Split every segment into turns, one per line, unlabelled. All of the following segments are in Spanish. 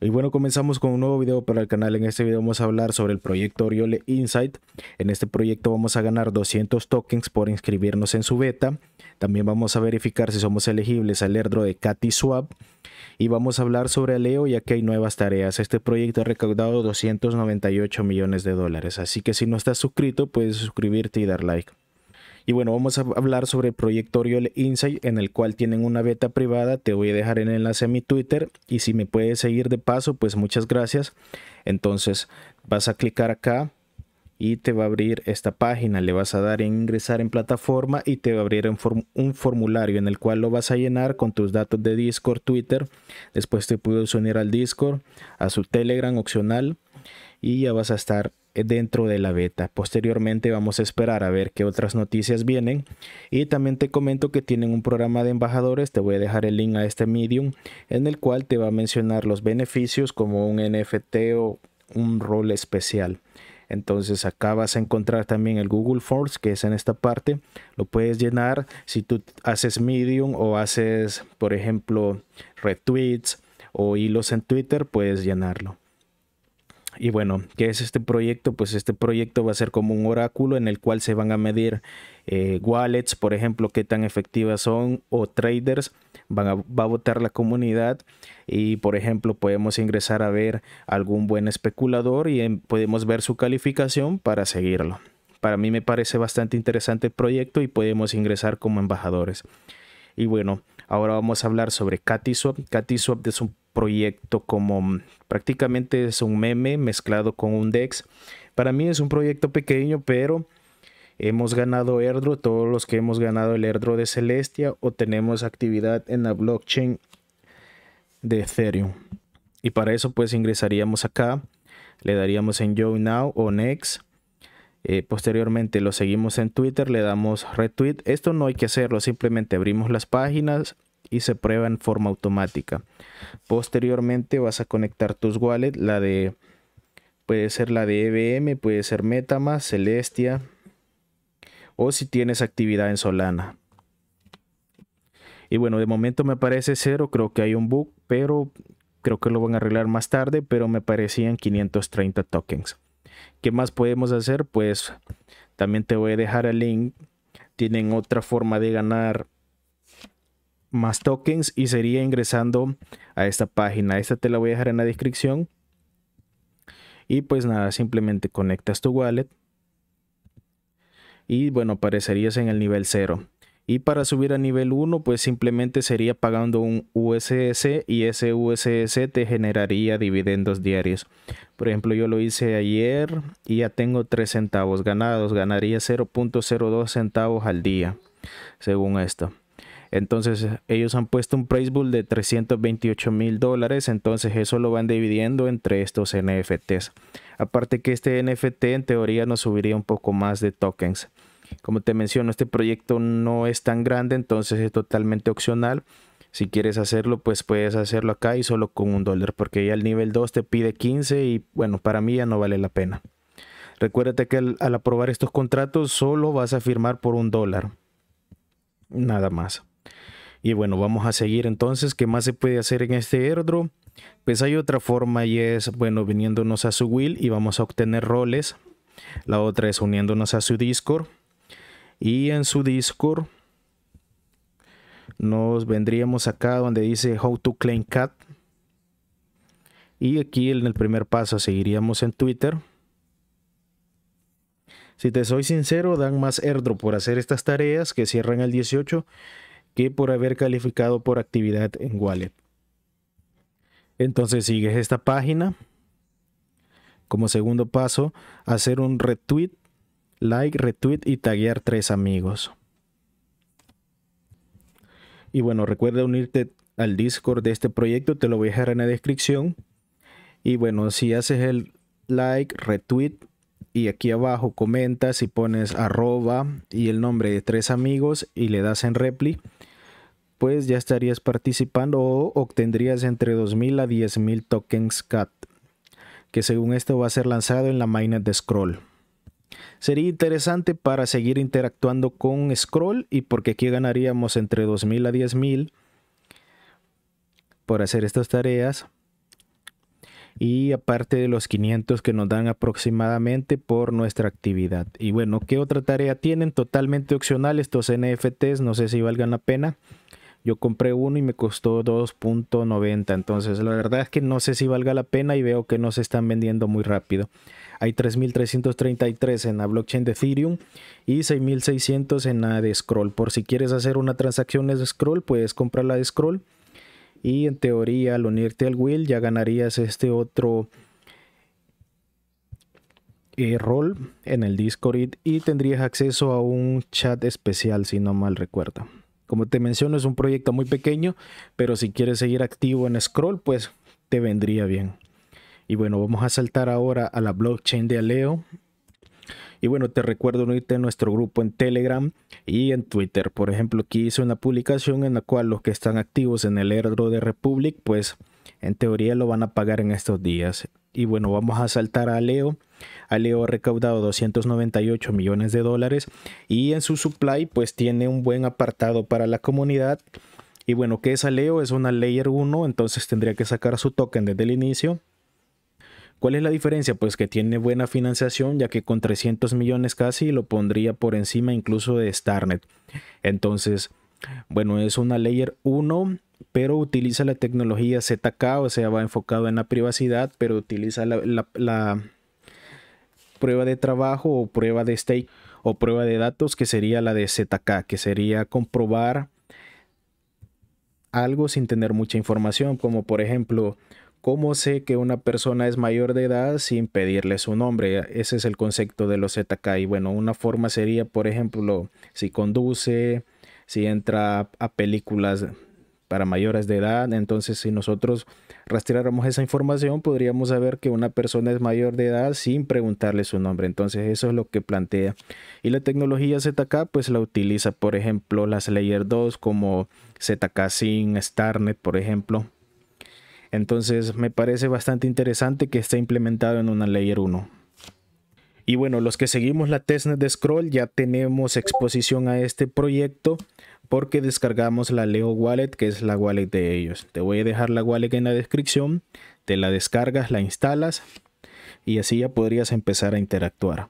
Y bueno, comenzamos con un nuevo video para el canal. En este video vamos a hablar sobre el proyecto Oriole Insight. En este proyecto vamos a ganar 200 tokens por inscribirnos en su beta. También vamos a verificar si somos elegibles al airdrop de Katy Swap. Y vamos a hablar sobre Aleo ya que hay nuevas tareas. Este proyecto ha recaudado 298 millones de dólares. Así que si no estás suscrito, puedes suscribirte y dar like. Y bueno, vamos a hablar sobre el proyectorio Insight, en el cual tienen una beta privada. Te voy a dejar el enlace a mi Twitter. Y si me puedes seguir de paso, pues muchas gracias. Entonces vas a clicar acá y te va a abrir esta página. Le vas a dar en ingresar en plataforma y te va a abrir un, formulario en el cual lo vas a llenar con tus datos de Discord, Twitter. Después te puedes unir al Discord, a su Telegram opcional y ya vas a estar eh, dentro de la beta. Posteriormente vamos a esperar a ver qué otras noticias vienen. Y también te comento que tienen un programa de embajadores. Te voy a dejar el link a este Medium en el cual te va a mencionar los beneficios como un NFT o un rol especial. Entonces acá vas a encontrar también el Google Forms que es en esta parte. Lo puedes llenar si tú haces Medium o haces, por ejemplo, retweets o hilos en Twitter, puedes llenarlo. Y bueno, ¿qué es este proyecto? Pues este proyecto va a ser como un oráculo en el cual se van a medir eh, wallets, por ejemplo, qué tan efectivas son o traders. Van a, va a votar la comunidad y, por ejemplo, podemos ingresar a ver algún buen especulador y em, podemos ver su calificación para seguirlo. Para mí me parece bastante interesante el proyecto y podemos ingresar como embajadores. Y bueno, ahora vamos a hablar sobre Katiswap. Katiswap es un proyecto como mm, prácticamente es un meme mezclado con un DEX. Para mí es un proyecto pequeño, pero hemos ganado Erdro, todos los que hemos ganado el Erdro de Celestia o tenemos actividad en la blockchain de Ethereum. Y para eso pues ingresaríamos acá, le daríamos en Join Now o Next. Eh, posteriormente lo seguimos en Twitter, le damos retweet. Esto no hay que hacerlo, simplemente abrimos las páginas, y se prueba en forma automática. Posteriormente vas a conectar tus wallets, la de puede ser la de EVM, puede ser Metamask, Celestia o si tienes actividad en Solana. Y bueno, de momento me parece cero, creo que hay un bug, pero creo que lo van a arreglar más tarde, pero me parecían 530 tokens. ¿Qué más podemos hacer? Pues también te voy a dejar el link. Tienen otra forma de ganar más tokens y sería ingresando a esta página. Esta te la voy a dejar en la descripción. Y pues nada, simplemente conectas tu wallet. Y bueno, aparecerías en el nivel 0. Y para subir a nivel 1, pues simplemente sería pagando un USS y ese USS te generaría dividendos diarios. Por ejemplo, yo lo hice ayer y ya tengo 3 centavos ganados. Ganaría 0.02 centavos al día, según esto. Entonces ellos han puesto un price bull de 328 mil dólares, entonces eso lo van dividiendo entre estos NFTs. Aparte que este NFT en teoría nos subiría un poco más de tokens. Como te menciono, este proyecto no es tan grande, entonces es totalmente opcional. Si quieres hacerlo, pues puedes hacerlo acá y solo con un dólar, porque ya el nivel 2 te pide 15 y bueno, para mí ya no vale la pena. Recuérdate que al aprobar estos contratos solo vas a firmar por un dólar. Nada más. Y bueno, vamos a seguir entonces. ¿Qué más se puede hacer en este airdrop? Pues hay otra forma y es, bueno, viniéndonos a su will y vamos a obtener roles. La otra es uniéndonos a su Discord. Y en su Discord nos vendríamos acá donde dice How to Claim Cat. Y aquí en el primer paso seguiríamos en Twitter. Si te soy sincero, dan más airdrop por hacer estas tareas que cierran el 18 por haber calificado por actividad en wallet. Entonces sigues esta página. Como segundo paso, hacer un retweet, like, retweet y taguear tres amigos. Y bueno, recuerda unirte al Discord de este proyecto, te lo voy a dejar en la descripción. Y bueno, si haces el like, retweet y aquí abajo comentas y pones arroba y el nombre de tres amigos y le das en repli pues ya estarías participando o obtendrías entre 2.000 a 10.000 tokens CAT, que según esto va a ser lanzado en la mainnet de Scroll. Sería interesante para seguir interactuando con Scroll y porque aquí ganaríamos entre 2.000 a 10.000 por hacer estas tareas. Y aparte de los 500 que nos dan aproximadamente por nuestra actividad. Y bueno, ¿qué otra tarea tienen? Totalmente opcional estos NFTs, no sé si valgan la pena. Yo compré uno y me costó 2.90. Entonces la verdad es que no sé si valga la pena y veo que no se están vendiendo muy rápido. Hay 3.333 en la blockchain de Ethereum y 6.600 en la de Scroll. Por si quieres hacer una transacción de Scroll, puedes comprar la de Scroll. Y en teoría al unirte al will ya ganarías este otro... Eh, rol en el Discord y tendrías acceso a un chat especial, si no mal recuerdo. Como te menciono, es un proyecto muy pequeño, pero si quieres seguir activo en Scroll, pues te vendría bien. Y bueno, vamos a saltar ahora a la blockchain de Aleo. Y bueno, te recuerdo unirte a nuestro grupo en Telegram y en Twitter. Por ejemplo, aquí hice una publicación en la cual los que están activos en el Airdrop de Republic, pues en teoría lo van a pagar en estos días. Y bueno, vamos a saltar a Leo. Leo ha recaudado 298 millones de dólares y en su supply pues tiene un buen apartado para la comunidad. Y bueno, ¿qué es Aleo? Es una layer 1, entonces tendría que sacar su token desde el inicio. ¿Cuál es la diferencia? Pues que tiene buena financiación, ya que con 300 millones casi lo pondría por encima incluso de Starnet. Entonces, bueno, es una layer 1 pero utiliza la tecnología ZK, o sea, va enfocado en la privacidad, pero utiliza la, prueba de trabajo o prueba de o prueba de datos que sería la de ZK, que sería comprobar algo sin tener mucha información, como por ejemplo, ¿cómo sé que una persona es mayor de edad sin pedirle su nombre? Ese es el concepto de los ZK. Y bueno, una forma sería, por ejemplo, si conduce, si entra a películas para mayores de edad. Entonces, si nosotros rastreáramos esa información, podríamos saber que una persona es mayor de edad sin preguntarle su nombre. Entonces, eso es lo que plantea. Y la tecnología ZK, pues la utiliza, por ejemplo, las Layer 2 como ZK sin Starnet, por ejemplo. Entonces, me parece bastante interesante que esté implementado en una Layer 1. Y bueno, los que seguimos la testnet de Scroll ya tenemos exposición a este proyecto porque descargamos la Leo Wallet, que es la wallet de ellos. Te voy a dejar la wallet en la descripción, te la descargas, la instalas y así ya podrías empezar a interactuar.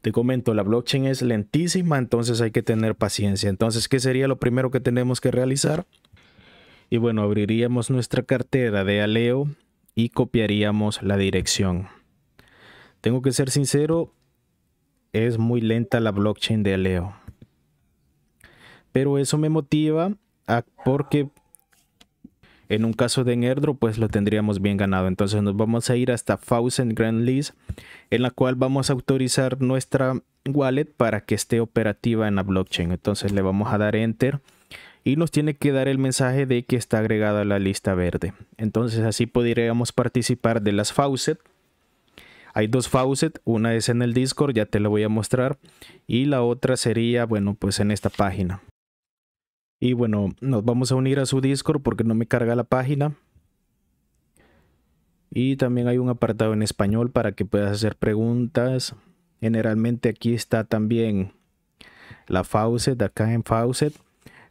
Te comento, la blockchain es lentísima, entonces hay que tener paciencia. Entonces, ¿qué sería lo primero que tenemos que realizar? Y bueno, abriríamos nuestra cartera de Aleo y copiaríamos la dirección. Tengo que ser sincero, es muy lenta la blockchain de Aleo. Pero eso me motiva porque en un caso de Nerdro, pues lo tendríamos bien ganado. Entonces nos vamos a ir hasta Thousand Grand List en la cual vamos a autorizar nuestra wallet para que esté operativa en la blockchain. Entonces le vamos a dar Enter y nos tiene que dar el mensaje de que está agregada la lista verde. Entonces así podríamos participar de las Faucet hay dos faucet, una es en el Discord, ya te la voy a mostrar, y la otra sería, bueno, pues en esta página. Y bueno, nos vamos a unir a su Discord porque no me carga la página. Y también hay un apartado en español para que puedas hacer preguntas. Generalmente aquí está también la faucet, acá en faucet.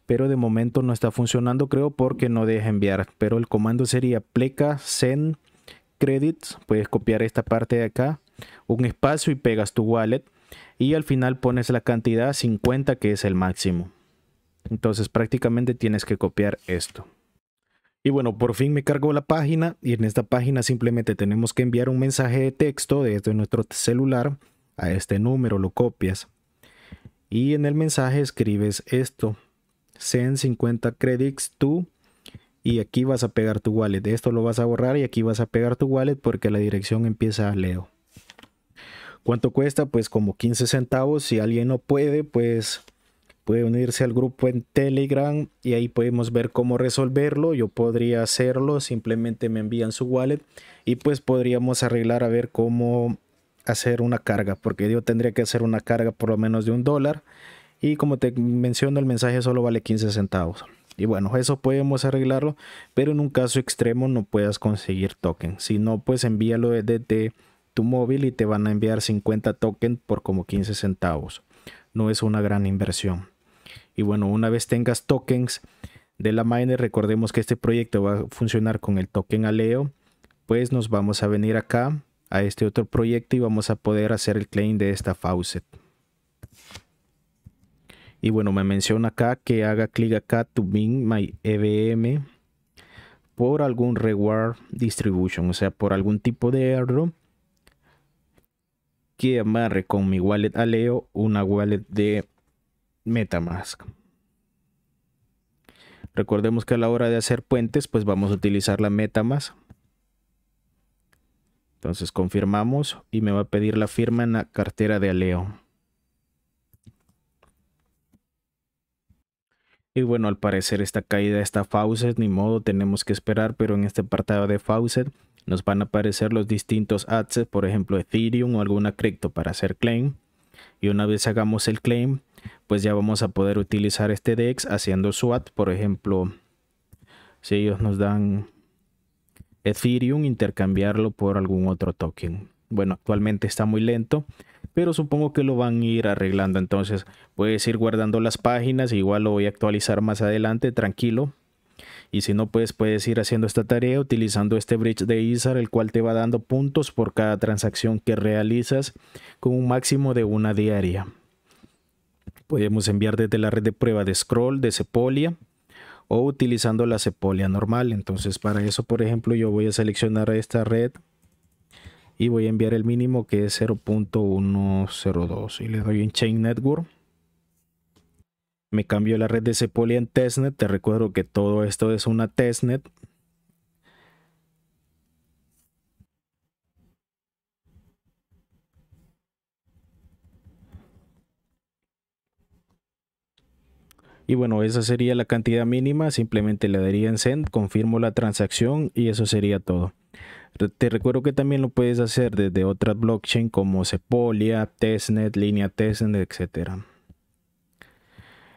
Pero de momento no está funcionando creo porque no deja enviar. Pero el comando sería pleca sen credits, puedes copiar esta parte de acá, un espacio y pegas tu wallet y al final pones la cantidad 50 que es el máximo. Entonces prácticamente tienes que copiar esto. Y bueno, por fin me cargo la página y en esta página simplemente tenemos que enviar un mensaje de texto desde nuestro celular a este número, lo copias. Y en el mensaje escribes esto, send 50 credits to y aquí vas a pegar tu wallet. Esto lo vas a borrar y aquí vas a pegar tu wallet porque la dirección empieza a Leo. ¿Cuánto cuesta? Pues como 15 centavos. Si alguien no puede, pues puede unirse al grupo en Telegram y ahí podemos ver cómo resolverlo. Yo podría hacerlo, simplemente me envían su wallet y pues podríamos arreglar a ver cómo hacer una carga, porque yo tendría que hacer una carga por lo menos de un dólar. Y como te menciono, el mensaje solo vale 15 centavos. Y bueno, eso podemos arreglarlo, pero en un caso extremo no puedas conseguir token. Si no, pues envíalo desde tu móvil y te van a enviar 50 token por como 15 centavos. No es una gran inversión. Y bueno, una vez tengas tokens de la miner, recordemos que este proyecto va a funcionar con el token Aleo, pues nos vamos a venir acá a este otro proyecto y vamos a poder hacer el claim de esta faucet. Y bueno, me menciona acá que haga clic acá to bin my EVM por algún reward distribution, o sea, por algún tipo de error que amarre con mi wallet Aleo una wallet de Metamask. Recordemos que a la hora de hacer puentes, pues vamos a utilizar la Metamask. Entonces confirmamos y me va a pedir la firma en la cartera de Aleo. Y bueno, al parecer esta caída está Faucet, ni modo, tenemos que esperar, pero en este apartado de Faucet nos van a aparecer los distintos assets, por ejemplo Ethereum o alguna cripto para hacer claim. Y una vez hagamos el claim, pues ya vamos a poder utilizar este DEX haciendo SWAT, por ejemplo, si ellos nos dan Ethereum, intercambiarlo por algún otro token. Bueno, actualmente está muy lento, pero supongo que lo van a ir arreglando. Entonces puedes ir guardando las páginas, igual lo voy a actualizar más adelante, tranquilo. Y si no, puedes, puedes ir haciendo esta tarea utilizando este bridge de ISAR, el cual te va dando puntos por cada transacción que realizas con un máximo de una diaria. Podemos enviar desde la red de prueba de scroll de Sepolia o utilizando la Sepolia normal. Entonces para eso, por ejemplo, yo voy a seleccionar esta red y voy a enviar el mínimo que es 0.102 y le doy en Chain Network. Me cambio la red de Sepolia en testnet. Te recuerdo que todo esto es una testnet. Y bueno, esa sería la cantidad mínima. Simplemente le daría en send, confirmo la transacción y eso sería todo. Te recuerdo que también lo puedes hacer desde otras blockchain como Sepolia, Testnet, línea Testnet, etc.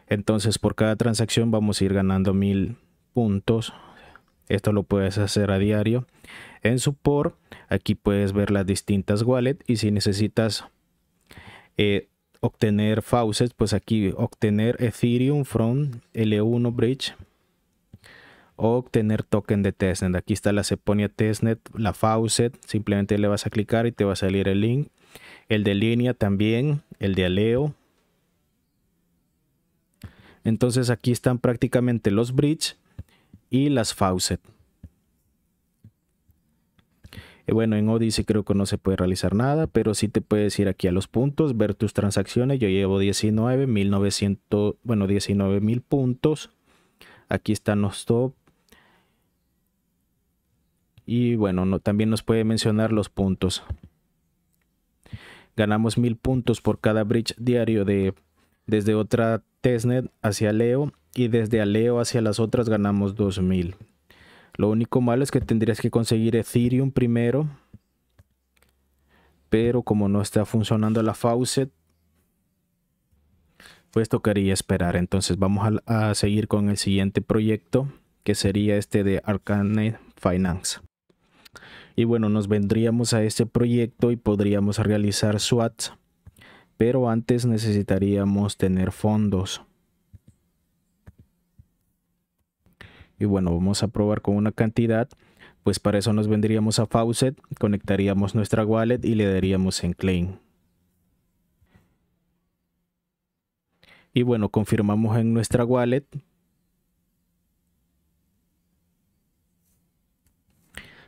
Entonces por cada transacción vamos a ir ganando mil puntos. Esto lo puedes hacer a diario. En support aquí puedes ver las distintas wallets y si necesitas eh, obtener faucets pues aquí obtener Ethereum from L1 Bridge obtener token de testnet. Aquí está la seponia testnet, la faucet, simplemente le vas a clicar y te va a salir el link. El de línea también, el de aleo. Entonces aquí están prácticamente los bridge y las faucet. Eh, bueno, en Odyssey creo que no se puede realizar nada, pero sí te puedes ir aquí a los puntos, ver tus transacciones. Yo llevo 19.900, bueno, 19.000 puntos. Aquí están los top, y bueno, también nos puede mencionar los puntos. Ganamos mil puntos por cada bridge diario de desde otra testnet hacia Leo y desde Aleo hacia las otras ganamos 2000. Lo único malo es que tendrías que conseguir Ethereum primero. Pero como no está funcionando la faucet, pues tocaría esperar. Entonces vamos a seguir con el siguiente proyecto, que sería este de Arcane Finance. Y bueno, nos vendríamos a este proyecto y podríamos realizar SWATs. Pero antes necesitaríamos tener fondos. Y bueno, vamos a probar con una cantidad. Pues para eso nos vendríamos a Faucet, conectaríamos nuestra wallet y le daríamos en Claim. Y bueno, confirmamos en nuestra wallet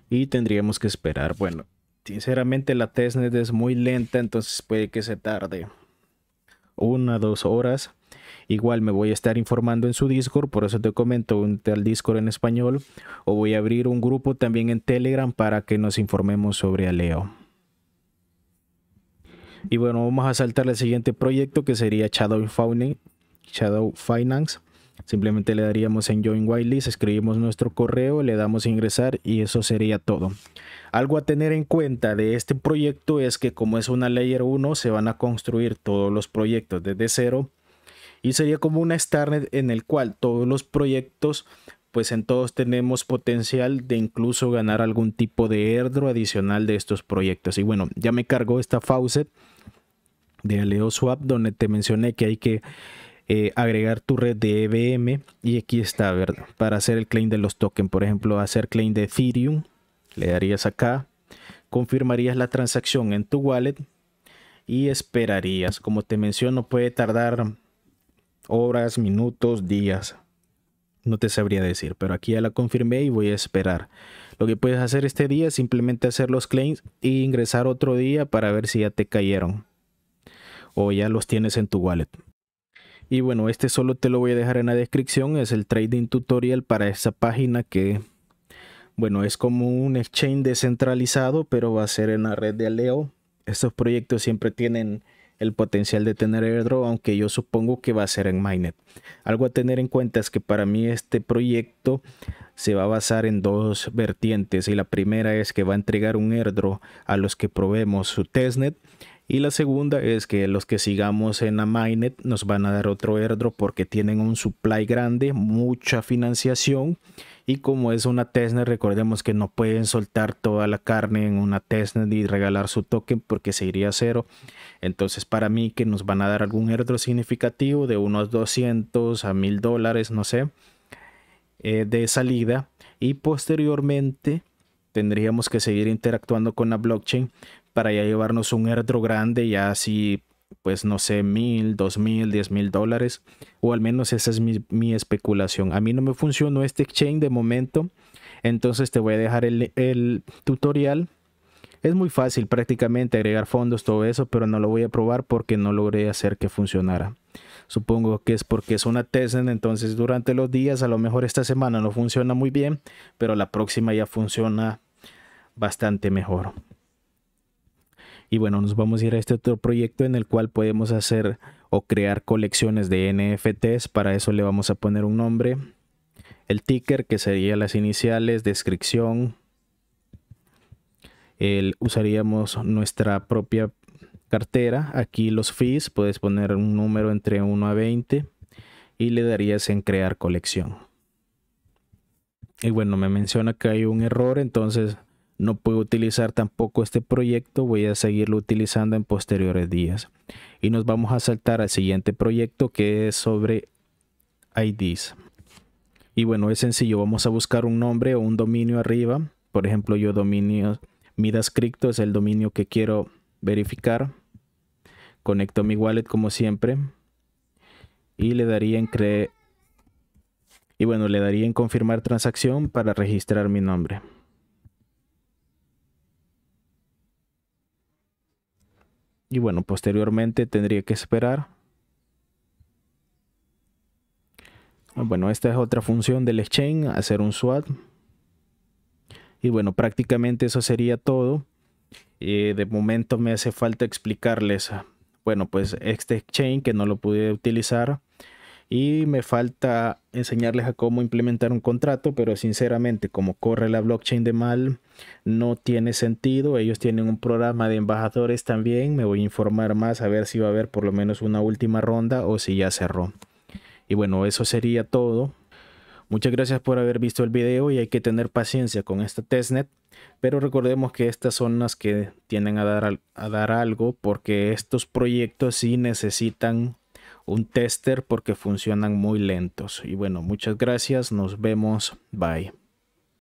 y tendríamos que esperar. Bueno, sinceramente la testnet es muy lenta, entonces puede que se tarde una, dos horas. Igual me voy a estar informando en su Discord, por eso te comento un tal Discord en español, o voy a abrir un grupo también en Telegram para que nos informemos sobre Aleo. Y bueno, vamos a saltar al siguiente proyecto que sería Shadow Finance. Shadow Finance. Simplemente le daríamos en Join Whitelist, escribimos nuestro correo, le damos ingresar y eso sería todo. Algo a tener en cuenta de este proyecto es que como es una Layer 1 se van a construir todos los proyectos desde cero y sería como una Starnet en el cual todos los proyectos pues en todos tenemos potencial de incluso ganar algún tipo de erdro adicional de estos proyectos. Y bueno, ya me cargó esta faucet de AleoSwap donde te mencioné que hay que eh, agregar tu red de EVM y aquí está, ¿verdad? Para hacer el claim de los tokens, por ejemplo, hacer claim de Ethereum, le darías acá, confirmarías la transacción en tu wallet y esperarías. Como te menciono, puede tardar horas, minutos, días. No te sabría decir, pero aquí ya la confirmé y voy a esperar. Lo que puedes hacer este día es simplemente hacer los claims e ingresar otro día para ver si ya te cayeron o ya los tienes en tu wallet. Y bueno, este solo te lo voy a dejar en la descripción. Es el trading tutorial para esa página que, bueno, es como un exchange descentralizado, pero va a ser en la red de Aleo. Estos proyectos siempre tienen el potencial de tener airdrop, aunque yo supongo que va a ser en Mainnet. Algo a tener en cuenta es que para mí este proyecto se va a basar en dos vertientes y la primera es que va a entregar un airdrop a los que probemos su testnet y la segunda es que los que sigamos en la nos van a dar otro airdrop porque tienen un supply grande, mucha financiación. Y como es una Tesla, recordemos que no pueden soltar toda la carne en una Tesla y regalar su token porque se iría a cero. Entonces para mí que nos van a dar algún airdrop significativo de unos 200 a 1000 dólares, no sé, eh, de salida. Y posteriormente tendríamos que seguir interactuando con la blockchain para ya llevarnos un herdro grande, ya así, pues no sé, mil, dos mil, diez mil dólares, o al menos esa es mi, especulación. A mí no me funcionó este exchange de momento, entonces te voy a dejar el, el tutorial. Es muy fácil prácticamente agregar fondos, todo eso, pero no lo voy a probar porque no logré hacer que funcionara. Supongo que es porque es una Tesla, entonces durante los días, a lo mejor esta semana no funciona muy bien, pero la próxima ya funciona bastante mejor. Y bueno, nos vamos a ir a este otro proyecto en el cual podemos hacer o crear colecciones de NFTs. Para eso le vamos a poner un nombre. El ticker, que sería las iniciales, descripción. El, usaríamos nuestra propia cartera. Aquí los fees, puedes poner un número entre 1 a 20 y le darías en crear colección. Y bueno, me menciona que hay un error, entonces no puedo utilizar tampoco este proyecto, voy a seguirlo utilizando en posteriores días. Y nos vamos a saltar al siguiente proyecto que es sobre IDs. Y bueno, es sencillo, vamos a buscar un nombre o un dominio arriba. Por ejemplo, yo dominio Midascripto, es el dominio que quiero verificar. Conecto mi wallet como siempre. Y le daría en crear. Y bueno, le daría en confirmar transacción para registrar mi nombre. Y bueno, posteriormente tendría que esperar. Ah, bueno, esta es otra función del exchange, hacer un swap Y bueno, prácticamente eso sería todo. Eh, de momento me hace falta explicarles. Ah, bueno, pues este exchange que no lo pude utilizar y me falta enseñarles a cómo implementar un contrato, pero sinceramente, como corre la blockchain de mal, no tiene sentido. Ellos tienen un programa de embajadores también. Me voy a informar más a ver si va a haber por lo menos una última ronda o si ya cerró. Y bueno, eso sería todo. Muchas gracias por haber visto el video y hay que tener paciencia con esta testnet, pero recordemos que estas son las que tienen a dar, a dar algo porque estos proyectos sí necesitan un tester porque funcionan muy lentos. Y bueno, muchas gracias, nos vemos, bye.